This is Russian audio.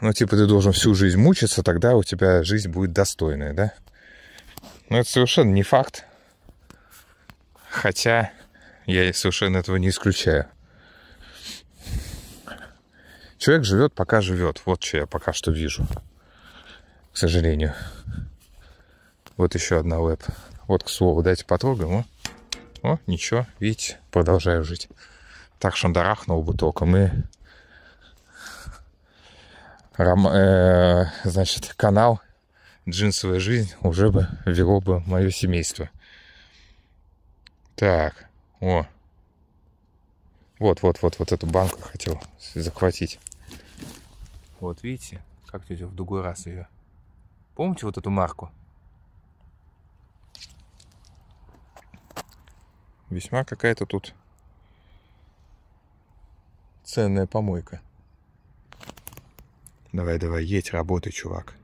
ну, типа, ты должен всю жизнь мучиться, тогда у тебя жизнь будет достойная, да? Но это совершенно не факт. Хотя я совершенно этого не исключаю. Человек живет, пока живет. Вот что я пока что вижу. К сожалению. Вот еще одна лэп. Вот, к слову, дайте потрогаем. О, о ничего, видите, продолжаю жить. Так шандарахнул бы током и ром, э, значит, канал «Джинсовая жизнь» уже бы вело бы мое семейство. Так, о. Вот, вот, вот, вот эту банку хотел захватить. Вот видите, как тетя в другой раз ее. Помните вот эту марку? Весьма какая-то тут ценная помойка. Давай, давай, едь, работай, чувак.